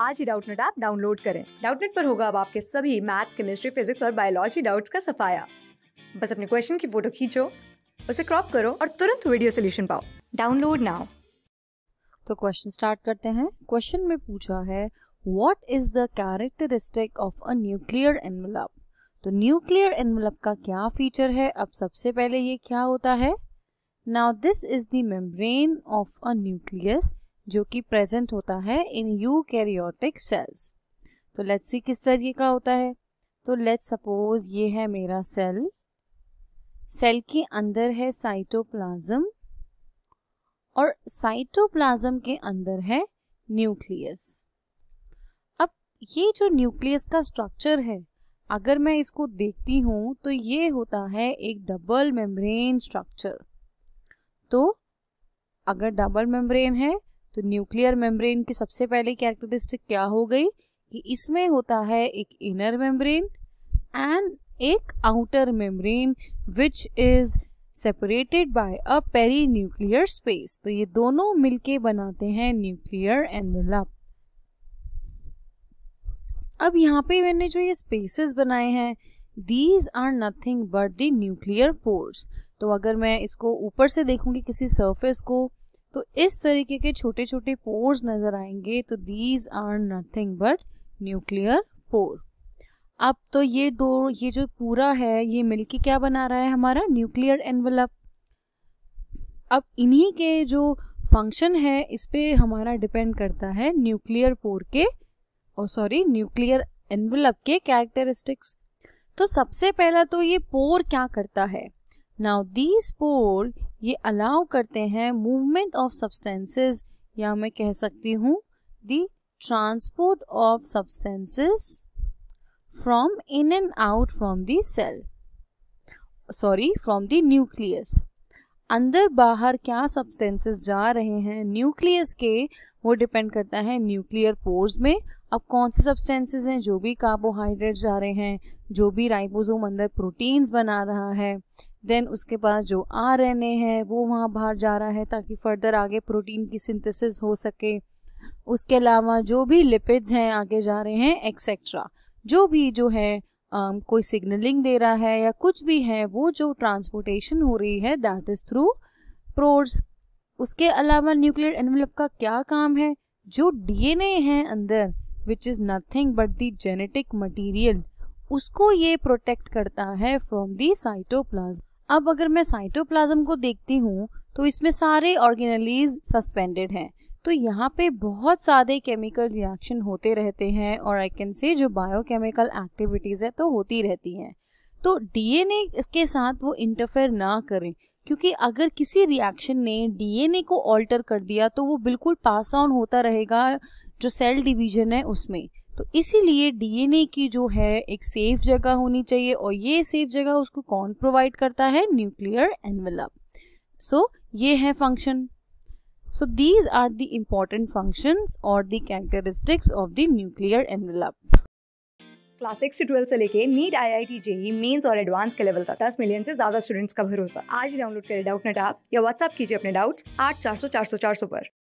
आज ही Doubtnut app download करें डाउटनेट पर होगा अब आपके सभी मैथ्स केमिस्ट्री फिजिक्स और बायोलॉजी डाउट्स का सफाया बस अपने क्वेश्चन की फोटो खींचो उसे क्रॉप करो और तुरंत वीडियो सोल्यूशन पाओ डाउनलोड नाउ तो क्वेश्चन स्टार्ट करते हैं क्वेश्चन में पूछा है what is the characteristic of a nuclear envelope तो न्यूक्लियर एनवलप का क्या फीचर है अब सबसे पहले ये क्या होता है now this is the membrane of a nucleus जो कि प्रेजेंट होता है इन यू कैरियोटिक सेल्स तो लेट्स सी किस तरीके का होता है तो लेट्स सपोज ये है मेरा सेल सेल के अंदर है साइटोप्लाज्म और साइटोप्लाज्म के अंदर है न्यूक्लियस अब ये जो न्यूक्लियस का स्ट्रक्चर है अगर मैं इसको देखती हूँ तो ये होता है एक डबल मेम्ब्रेन स्ट्रक्चर तो अगर डबल मेम्ब्रेन है तो न्यूक्लियर मेम्ब्रेन की सबसे पहले कैरेक्टरिस्टिक क्या हो गई कि इसमें होता है एक इनर मेम्ब्रेन एंड एक outer membrane which is separated by a perinuclear space तो ये दोनों मिलके बनाते हैं न्यूक्लियर एनवेलप अब यहाँ पे मैंने जो ये स्पेसेस बनाए हैं these are nothing but the nuclear pores तो अगर मैं इसको ऊपर से देखूंगी किसी सरफेस को तो इस तरीके के छोटे छोटे पोर्स नजर आएंगे तो these are nothing but nuclear pore अब तो ये दो ये जो पूरा है ये मिलके क्या बना रहा है हमारा न्यूक्लियर एनवलप अब इन्हीं के जो फंक्शन है इस पर हमारा डिपेंड करता है न्यूक्लियर पोर के और सॉरी न्यूक्लियर एनवलप के कैरेक्टरिस्टिक्स तो सबसे पहला तो ये पोर क्या करता है नाउ दीज पोर ये अलाउ करते हैं मूवमेंट ऑफ सब्सटेंसेस या मैं कह सकती हूँ the transport of substances from in and out from the cell sorry from the nucleus अंदर बाहर क्या सब्सटेंसेस जा रहे हैं न्यूक्लियस के वो डिपेंड करता है न्यूक्लियर पोर्स में अब कौन से सब्सटेंसेस हैं जो भी कार्बोहाइड्रेट जा रहे हैं जो भी राइबोसोम अंदर प्रोटीन्स बना रहा है देन उसके पास जो आर एन ए है वो वहाँ बाहर जा रहा है ताकि फर्दर आगे प्रोटीन की सिंथेसिस हो सके उसके अलावा जो भी लिपिड्स हैं आगे जा रहे हैं एक्सेट्रा जो भी जो है आ, um, कोई सिग्नलिंग दे रहा है या कुछ भी है वो जो ट्रांसपोर्टेशन हो रही है दैट इज़ थ्रू प्रोर्स उसके अलावा न्यूक्लियर एनवलप का क्या काम है जो डीएनए है अंदर which is nothing but the genetic material उसको ये प्रोटेक्ट करता है फ्रॉम दी साइटोप्लाज्म अब अगर मैं साइटोप्लाज्म को देखती हूँ तो इसमें सारे ऑर्गेनलीज सस्पेंडेड हैं तो यहाँ पे बहुत सारे केमिकल रिएक्शन होते रहते हैं और आई कैन से जो बायोकेमिकल एक्टिविटीज़ है तो होती रहती हैं तो डीएनए के साथ वो इंटरफेयर ना करें क्योंकि अगर किसी रिएक्शन ने डीएनए को ऑल्टर कर दिया तो वो बिल्कुल पास ऑन होता रहेगा जो सेल डिवीजन है उसमें तो इसीलिए डीएनए की जो है एक सेफ जगह होनी चाहिए और ये सेफ जगह उसको कौन प्रोवाइड करता है न्यूक्लियर एनवेलप सो ये है function so these are the important function और the characteristics of the nuclear envelope class six से ट्वेल्व से लेके NEET I I T JEE mains और एडवांस के लेवल तक दस मिलियन से ज्यादा स्टूडेंट्स का भरोसा आज डाउनलोड करें डाउट नेट आप या व्हाट्सअप कीजिए अपने डाउट्स आठ चार सौ चार सौ चार सौ पर